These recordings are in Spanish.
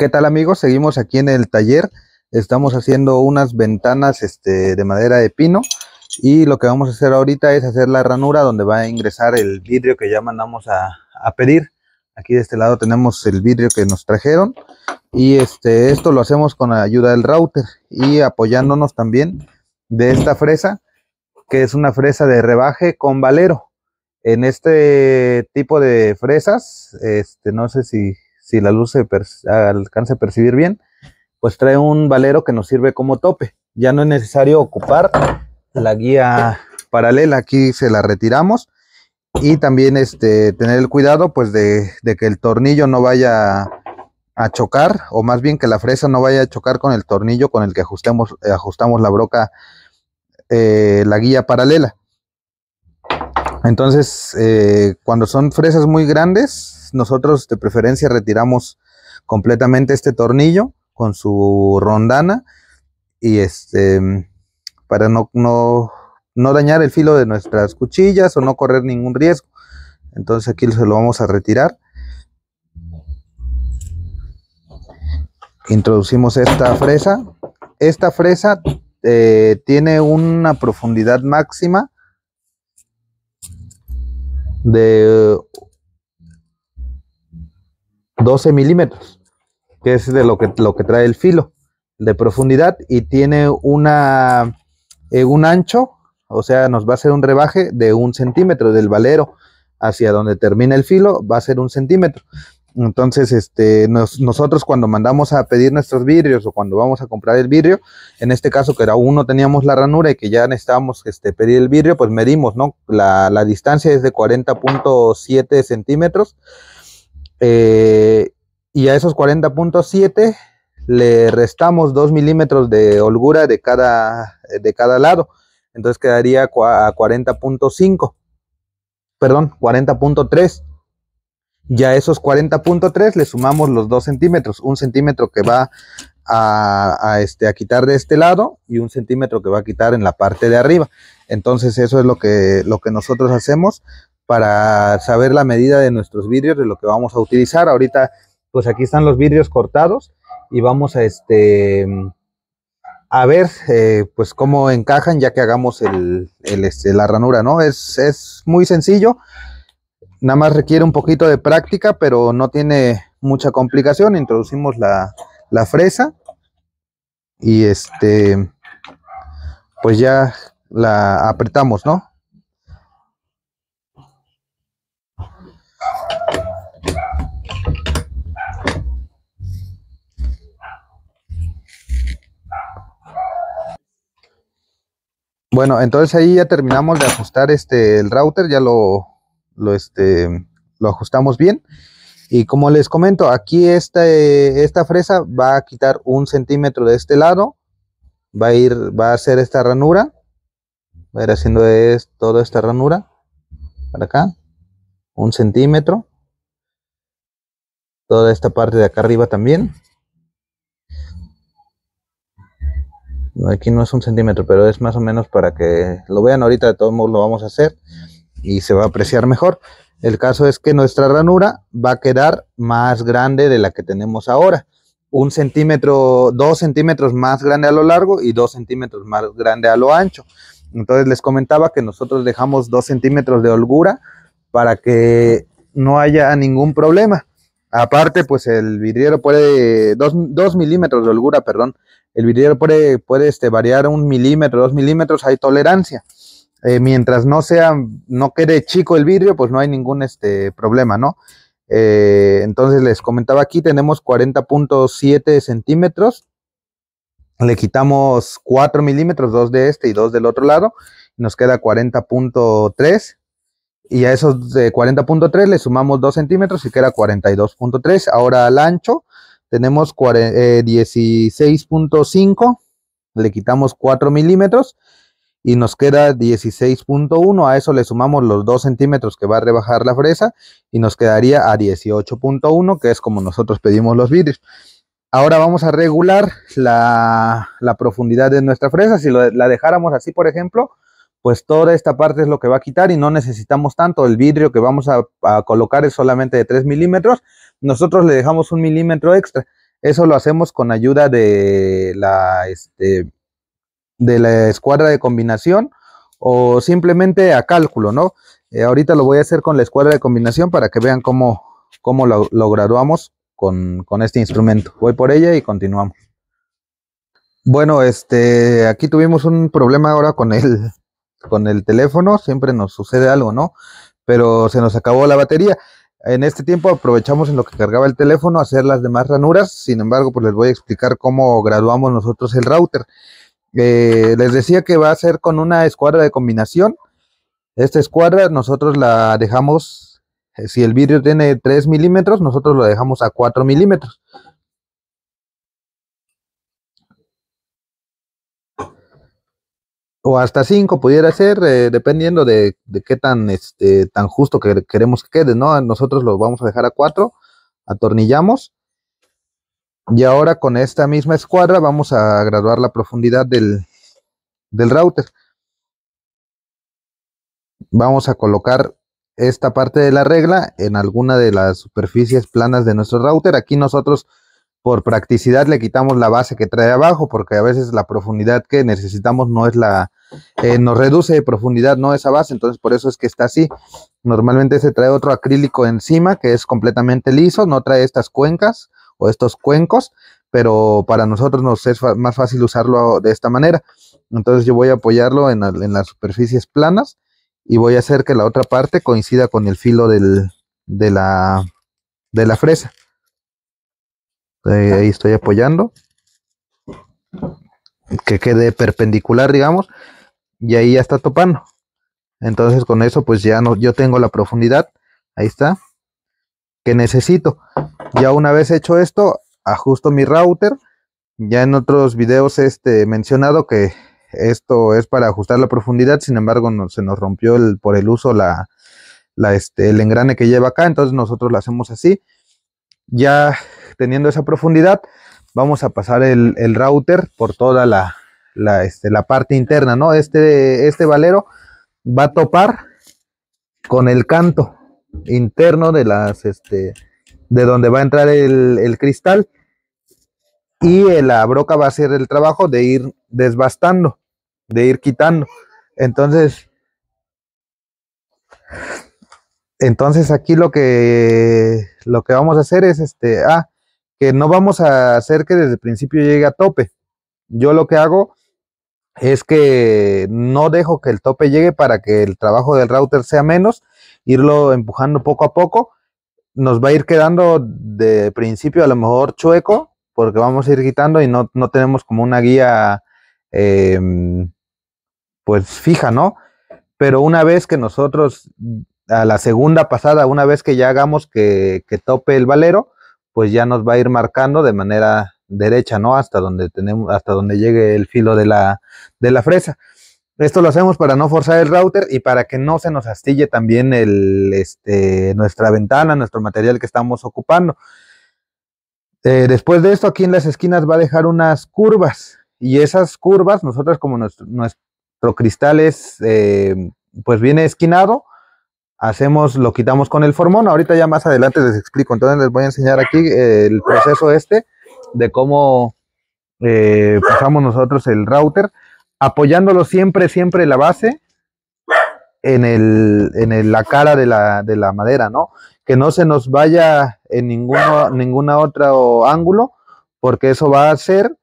¿Qué tal amigos? Seguimos aquí en el taller. Estamos haciendo unas ventanas este, de madera de pino y lo que vamos a hacer ahorita es hacer la ranura donde va a ingresar el vidrio que ya mandamos a, a pedir. Aquí de este lado tenemos el vidrio que nos trajeron y este, esto lo hacemos con la ayuda del router y apoyándonos también de esta fresa que es una fresa de rebaje con valero. En este tipo de fresas, este, no sé si si la luz se alcanza a percibir bien, pues trae un valero que nos sirve como tope. Ya no es necesario ocupar la guía paralela, aquí se la retiramos y también este, tener el cuidado pues de, que el tornillo no vaya a chocar o más bien que la fresa no vaya a chocar con el tornillo con el que ajustamos la broca, eh, la guía paralela. Entonces, eh, cuando son fresas muy grandes, nosotros de preferencia retiramos completamente este tornillo con su rondana y este para no, no, dañar el filo de nuestras cuchillas o no correr ningún riesgo. Entonces aquí se lo vamos a retirar. Introducimos esta fresa. Esta fresa eh, tiene una profundidad máxima de 12 milímetros, que es de lo que, lo que trae el filo de profundidad y tiene una, eh, un ancho, o sea, nos va a hacer un rebaje de un centímetro del valero hacia donde termina el filo, va a ser un centímetro. Entonces, este, nosotros cuando mandamos a pedir nuestros vidrios o cuando vamos a comprar el vidrio, en este caso que era uno teníamos la ranura y que ya necesitábamos este, pedir el vidrio, pues medimos, ¿no? La, la distancia es de 40.7 centímetros eh, y a esos 40.7 le restamos 2 milímetros de holgura de cada, de cada lado. Entonces quedaría a 40.5. Perdón, 40.3. Ya a esos 40.3 le sumamos los 2 centímetros. Un centímetro que va a, este, a quitar de este lado y un centímetro que va a quitar en la parte de arriba. Entonces eso es lo que, lo que nosotros hacemos para saber la medida de nuestros vidrios, de lo que vamos a utilizar. Ahorita, pues aquí están los vidrios cortados y vamos a este a ver eh, pues cómo encajan ya que hagamos el, este, la ranura, ¿no? Es, es muy sencillo, nada más requiere un poquito de práctica, pero no tiene mucha complicación. Introducimos la, la fresa y este pues ya la apretamos, ¿no? Bueno, entonces ahí ya terminamos de ajustar este el router, ya lo, este, lo, ajustamos bien. Y como les comento, aquí esta, esta fresa va a quitar un centímetro de este lado. Va a ir, va a hacer esta ranura. Va a ir haciendo toda esta ranura. Para acá. Un centímetro. Toda esta parte de acá arriba también. aquí no es un centímetro, pero es más o menos para que lo vean. Ahorita de todos modos lo vamos a hacer y se va a apreciar mejor. El caso es que nuestra ranura va a quedar más grande de la que tenemos ahora. Un centímetro, dos centímetros más grande a lo largo y dos centímetros más grande a lo ancho. Entonces les comentaba que nosotros dejamos dos centímetros de holgura para que no haya ningún problema. Aparte, pues el vidriero puede, 2 milímetros de holgura, perdón, el vidriero puede, puede este, variar un milímetro, 2 milímetros, hay tolerancia. Eh, mientras no sea, no quede chico el vidrio, pues no hay ningún este, problema, ¿no? Eh, entonces les comentaba aquí, tenemos 40.7 centímetros, le quitamos 4 milímetros, 2 de este y 2 del otro lado, nos queda 40.3 y a esos de 40.3 le sumamos 2 centímetros y queda 42.3. Ahora al ancho tenemos 16.5, eh, le quitamos 4 milímetros y nos queda 16.1, a eso le sumamos los 2 centímetros que va a rebajar la fresa y nos quedaría a 18.1, que es como nosotros pedimos los vidrios. Ahora vamos a regular la, profundidad de nuestra fresa, si la dejáramos así, por ejemplo, pues toda esta parte es lo que va a quitar y no necesitamos tanto. El vidrio que vamos a, colocar es solamente de 3 milímetros. Nosotros le dejamos un milímetro extra. Eso lo hacemos con ayuda de la, este, de la escuadra de combinación o simplemente a cálculo, ¿no? Eh, ahorita lo voy a hacer con la escuadra de combinación para que vean cómo, lo, graduamos con, con este instrumento. Voy por ella y continuamos. Bueno, este, aquí tuvimos un problema ahora con el, con el teléfono siempre nos sucede algo, ¿no? Pero se nos acabó la batería. En este tiempo aprovechamos en lo que cargaba el teléfono hacer las demás ranuras. Sin embargo, pues les voy a explicar cómo graduamos nosotros el router. Eh, les decía que va a ser con una escuadra de combinación. Esta escuadra nosotros la dejamos, eh, si el vidrio tiene 3 milímetros, nosotros lo dejamos a 4 milímetros. o hasta 5 pudiera ser, eh, dependiendo de, qué tan, este, tan justo queremos que quede, ¿no? Nosotros lo vamos a dejar a 4, atornillamos. Y ahora con esta misma escuadra vamos a graduar la profundidad del, del router. Vamos a colocar esta parte de la regla en alguna de las superficies planas de nuestro router. Aquí nosotros por practicidad le quitamos la base que trae abajo porque a veces la profundidad que necesitamos no es la, eh, nos reduce de profundidad, ¿no? Esa base, entonces por eso es que está así. Normalmente se trae otro acrílico encima que es completamente liso, no trae estas cuencas o estos cuencos, pero para nosotros nos es más fácil usarlo de esta manera. Entonces yo voy a apoyarlo en, las superficies planas y voy a hacer que la otra parte coincida con el filo del, de, la, de la fresa. Eh, ahí estoy apoyando que quede perpendicular, digamos, y ahí ya está topando. Entonces con eso pues ya no, yo tengo la profundidad, ahí está, que necesito. Ya una vez hecho esto, ajusto mi router. Ya en otros videos este mencionado que esto es para ajustar la profundidad, sin embargo se nos rompió por el uso la, este, el engrane que lleva acá, entonces nosotros lo hacemos así. Ya teniendo esa profundidad, vamos a pasar el router por toda la, la, este, la parte interna, ¿no? Este, este valero va a topar con el canto interno de las, este, de donde va a entrar el, el cristal y la broca va a hacer el trabajo de ir desbastando, de ir quitando. Entonces, entonces aquí lo que lo que vamos a hacer es este, ah, que no vamos a hacer que desde el principio llegue a tope. Yo lo que hago es que no dejo que el tope llegue para que el trabajo del router sea menos, irlo empujando poco a poco. Nos va a ir quedando de principio a lo mejor chueco, porque vamos a ir quitando y no, tenemos como una guía em, pues fija, ¿no? Pero una vez que nosotros, a la segunda pasada, una vez que ya hagamos que, que tope el valero, pues ya nos va a ir marcando de manera derecha, ¿no? Hasta donde tenemos, hasta donde llegue el filo de la, de la fresa. Esto lo hacemos para no forzar el router y para que no se nos astille también el, este, nuestra ventana, nuestro material que estamos ocupando. Eh, después de esto, aquí en las esquinas va a dejar unas curvas y esas curvas, nosotros como nuestro, cristal es, eh, pues viene esquinado, hacemos, lo quitamos con el formón. Ahorita ya más adelante les explico, entonces les voy a enseñar aquí eh, el proceso este de cómo eh, pasamos nosotros el router, apoyándolo siempre, siempre la base en, la cara de la, madera, ¿no? Que no se nos vaya en ningún ninguna otra ángulo, porque eso va a hacer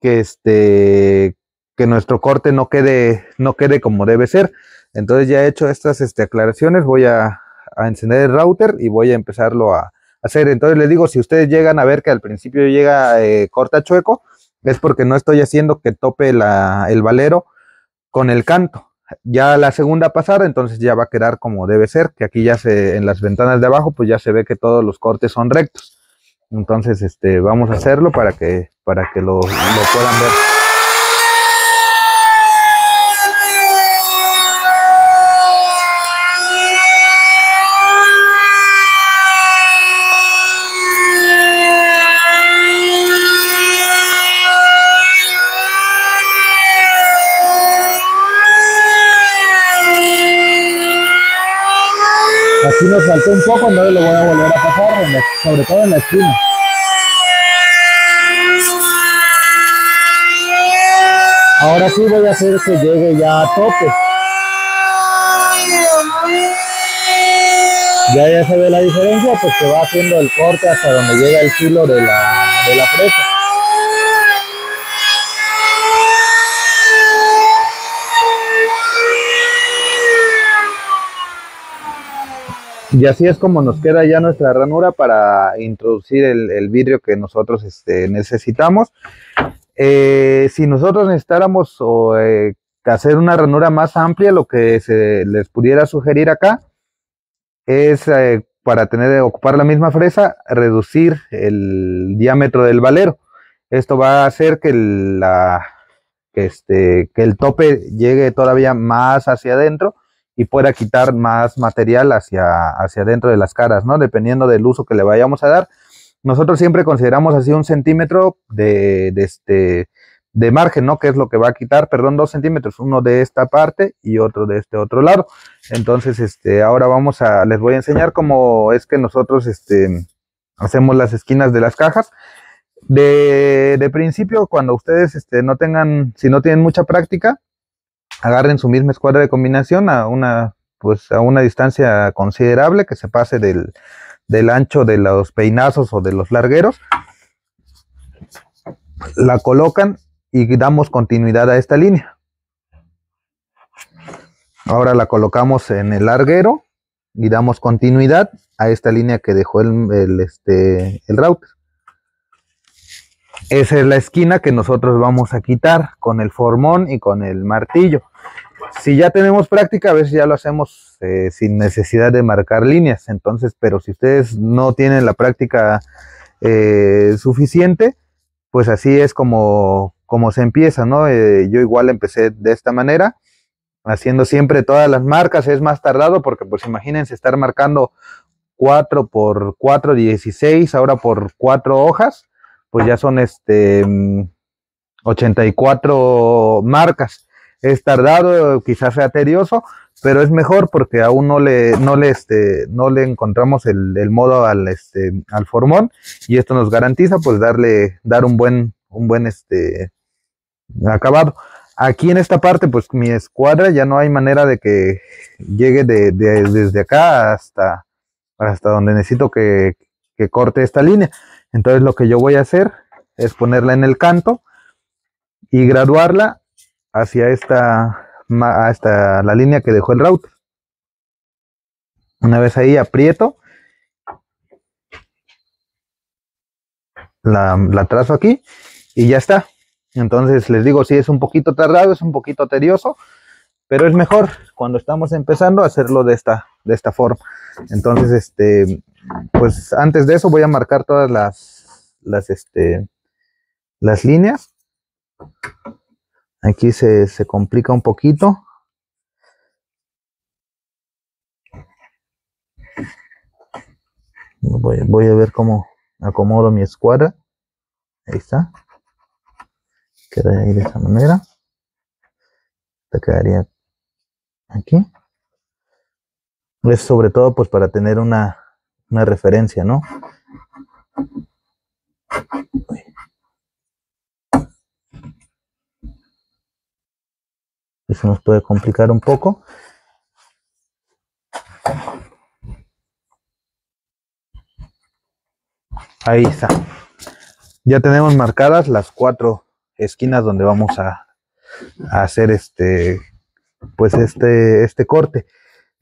que este que nuestro corte no quede no quede como debe ser. Entonces ya he hecho estas este, aclaraciones, voy a encender el router y voy a empezarlo a, hacer. Entonces les digo, si ustedes llegan a ver que al principio llega eh, corta chueco, es porque no estoy haciendo que tope el valero con el canto. Ya la segunda pasada, entonces ya va a quedar como debe ser, que aquí ya se, en las ventanas de abajo, pues ya se ve que todos los cortes son rectos. Entonces, este, vamos a hacerlo para que, para que lo, lo puedan ver. no lo voy a volver a pasar, sobre todo en la esquina. Ahora sí voy a hacer que llegue ya a tope. Ya ya se ve la diferencia, pues que va haciendo el corte hasta donde llega el filo de la, de la fresa. Y así es como nos queda ya nuestra ranura para introducir el, vidrio que nosotros este, necesitamos. Eh, si nosotros necesitáramos eh, hacer una ranura más amplia, lo que se les pudiera sugerir acá es eh, para tener ocupar la misma fresa, reducir el diámetro del valero. Esto va a hacer que, este, que el tope llegue todavía más hacia adentro y pueda quitar más material hacia, hacia dentro de las caras, ¿no? Dependiendo del uso que le vayamos a dar. Nosotros siempre consideramos así un centímetro de, este, de margen, ¿no? Que es lo que va a quitar, perdón, dos centímetros, uno de esta parte y otro de este otro lado. Entonces, este, ahora vamos a, les voy a enseñar cómo es que nosotros, este, hacemos las esquinas de las cajas. De, de principio, cuando ustedes, este, no tengan, si no tienen mucha práctica, agarren su misma escuadra de combinación a una, pues, a una distancia considerable que se pase del, ancho de los peinazos o de los largueros. La colocan y damos continuidad a esta línea. Ahora la colocamos en el larguero y damos continuidad a esta línea que dejó el, el, este, el router. Esa es la esquina que nosotros vamos a quitar con el formón y con el martillo. Si ya tenemos práctica, a veces ya lo hacemos eh, sin necesidad de marcar líneas. Entonces, pero si ustedes no tienen la práctica eh, suficiente, pues así es como, se empieza, ¿no? Eh, yo igual empecé de esta manera, haciendo siempre todas las marcas. Es más tardado porque, pues imagínense, estar marcando 4 por 4, 16, ahora por 4 hojas pues ya son este 84 mm, marcas. Es tardado, quizás sea tedioso, pero es mejor porque aún no le, no le, este, no le encontramos el, modo al, este, al formón y esto nos garantiza pues darle, dar un buen, un buen este, acabado. Aquí en esta parte, pues mi escuadra ya no hay manera de que llegue de, de, desde acá hasta, hasta donde necesito que corte esta línea. Entonces lo que yo voy a hacer es ponerla en el canto y graduarla hacia esta, hasta la línea que dejó el router. Una vez ahí aprieto, la, trazo aquí y ya está. Entonces les digo, si es un poquito tardado, es un poquito tedioso, pero es mejor cuando estamos empezando hacerlo de esta, de esta forma. Entonces, este, pues antes de eso voy a marcar todas las, las, este, las líneas. Aquí se, se complica un poquito. Voy, voy a ver cómo acomodo mi escuadra. Ahí está. Queda de esa manera. Te quedaría aquí es sobre todo pues para tener una, referencia, ¿no? Eso nos puede complicar un poco. Ahí está. Ya tenemos marcadas las cuatro esquinas donde vamos a, hacer este, pues este, este corte.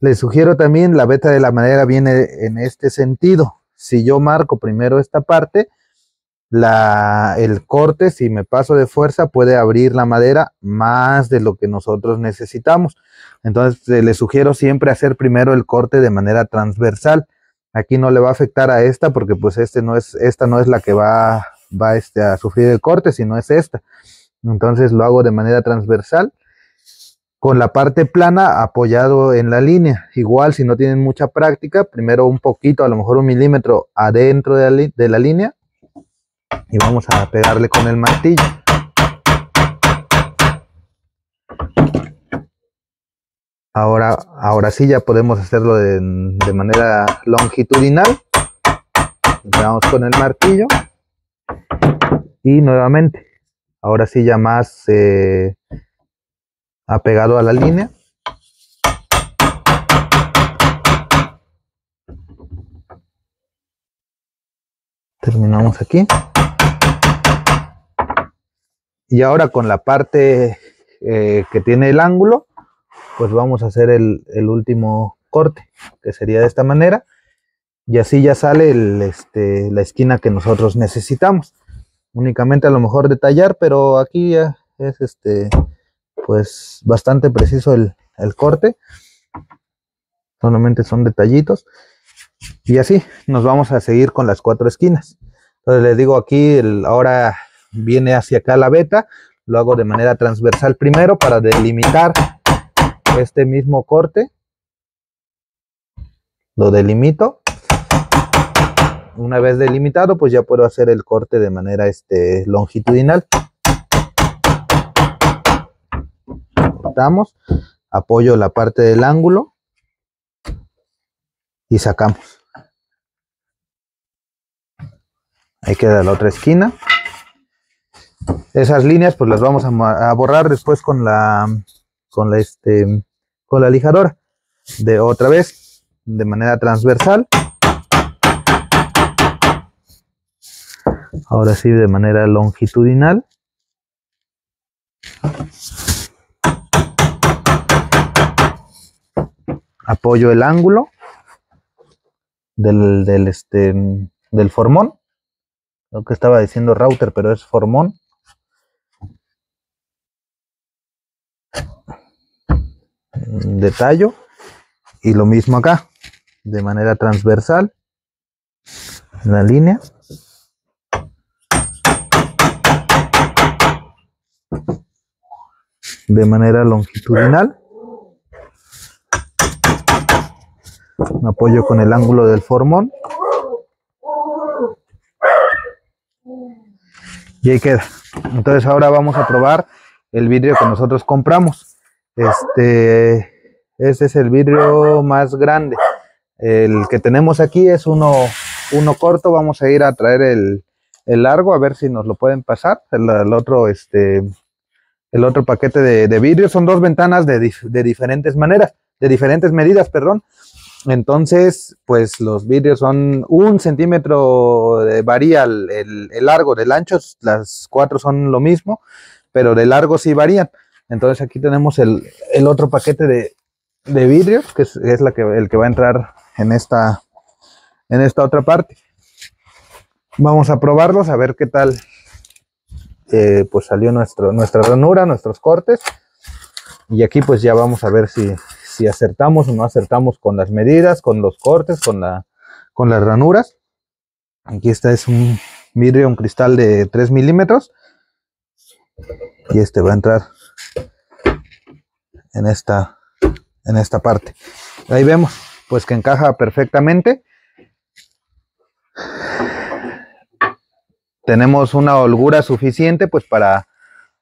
Les sugiero también, la beta de la madera viene en este sentido. Si yo marco primero esta parte, la, el corte, si me paso de fuerza, puede abrir la madera más de lo que nosotros necesitamos. Entonces, eh, les sugiero siempre hacer primero el corte de manera transversal. Aquí no le va a afectar a esta porque pues este no es, esta no es la que va, va este, a sufrir el corte, sino es esta. Entonces lo hago de manera transversal con la parte plana apoyado en la línea. Igual si no tienen mucha práctica, primero un poquito, a lo mejor un milímetro adentro de la, línea y vamos a pegarle con el martillo. Ahora, ahora sí ya podemos hacerlo de, manera longitudinal. Vamos con el martillo y nuevamente. Ahora sí ya más... Eh, apegado a la línea. Terminamos aquí. Y ahora con la parte eh, que tiene el ángulo, pues vamos a hacer el, último corte, que sería de esta manera. Y así ya sale este, la esquina que nosotros necesitamos. Únicamente a lo mejor detallar, pero aquí ya es este pues bastante preciso el, el corte. Solamente son detallitos. Y así nos vamos a seguir con las cuatro esquinas. Entonces les digo aquí, ahora viene hacia acá la beta. Lo hago de manera transversal primero para delimitar este mismo corte. Lo delimito. Una vez delimitado, pues ya puedo hacer el corte de manera este, longitudinal. apoyo la parte del ángulo y sacamos. Ahí queda la otra esquina. Esas líneas pues las vamos a, a borrar después con la con la este con la lijadora de otra vez de manera transversal. Ahora sí de manera longitudinal. apoyo el ángulo del, este, del formón, lo que estaba diciendo router, pero es formón. detalle y lo mismo acá de manera transversal la línea de manera longitudinal Me apoyo con el ángulo del formón. Y ahí queda. Entonces ahora vamos a probar el vidrio que nosotros compramos. Este, es el vidrio más grande. El que tenemos aquí es uno, corto. Vamos a ir a traer el, largo a ver si nos lo pueden pasar. El, otro, este, el otro paquete de, vidrio. Son dos ventanas de, de diferentes maneras, de diferentes medidas, perdón. Entonces, pues los vidrios son un centímetro, de, varía el, largo del ancho, las cuatro son lo mismo, pero de largo sí varían. Entonces aquí tenemos el, otro paquete de, vidrios, que es, la que, el que va a entrar en esta, en esta otra parte. Vamos a probarlos, a ver qué tal eh, pues salió nuestro, nuestra ranura, nuestros cortes. Y aquí pues ya vamos a ver si, si acertamos o no acertamos con las medidas, con los cortes, con, la, con las ranuras. Aquí está, es un vidrio, un cristal de 3 milímetros. Y este va a entrar en esta, en esta parte. Ahí vemos, pues que encaja perfectamente. Tenemos una holgura suficiente pues para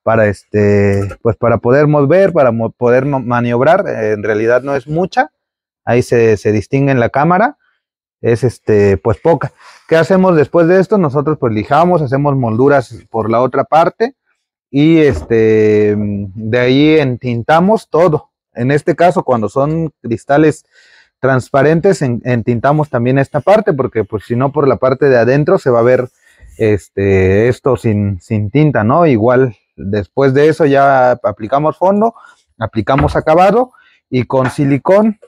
para este, pues para poder mover, para poder maniobrar, eh, en realidad no es mucha, ahí se, se distingue en la cámara, es este, pues poca. ¿Qué hacemos después de esto? Nosotros pues lijamos, hacemos molduras por la otra parte y este, de ahí entintamos todo. En este caso, cuando son cristales transparentes, en, entintamos también esta parte, porque pues si no por la parte de adentro se va a ver este, esto sin, sin tinta, ¿no? Igual Después de eso ya aplicamos fondo, aplicamos acabado y con silicón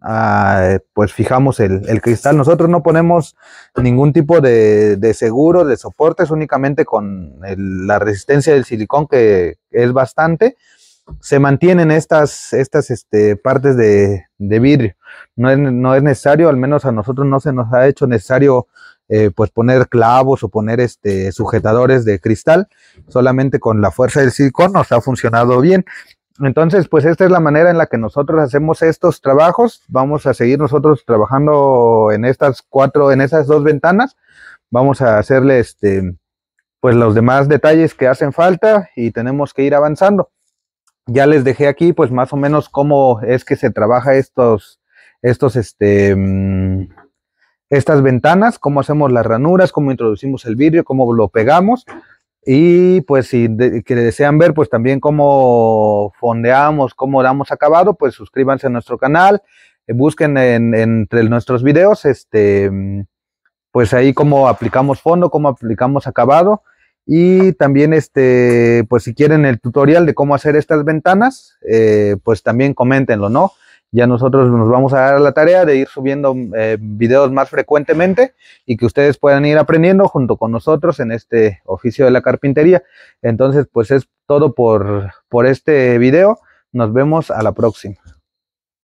ah, pues fijamos el, cristal. Nosotros no ponemos ningún tipo de, seguro, de soportes, únicamente con la resistencia del silicón que es bastante. Se mantienen estas, estas este, partes de, vidrio. No es, no es necesario, al menos a nosotros no se nos ha hecho necesario eh, pues poner clavos o poner este sujetadores de cristal, solamente con la fuerza del silicón nos ha funcionado bien. Entonces, pues esta es la manera en la que nosotros hacemos estos trabajos. Vamos a seguir nosotros trabajando en estas cuatro, en esas dos ventanas. Vamos a hacerle este, pues los demás detalles que hacen falta y tenemos que ir avanzando. Ya les dejé aquí, pues más o menos cómo es que se trabaja estos, estos, este, mm, estas ventanas, cómo hacemos las ranuras, cómo introducimos el vidrio, cómo lo pegamos. Y pues si desean ver pues también cómo fondeamos, cómo damos acabado, pues suscríbanse a nuestro canal, eh, busquen entre nuestros videos, este, pues ahí cómo aplicamos fondo, cómo aplicamos acabado. Y también, este, pues si quieren el tutorial de cómo hacer estas ventanas, eh, pues también coméntenlo, ¿no? Ya nosotros nos vamos a dar la tarea de ir subiendo eh, videos más frecuentemente y que ustedes puedan ir aprendiendo junto con nosotros en este oficio de la carpintería. Entonces, pues es todo por, por este video. Nos vemos a la próxima.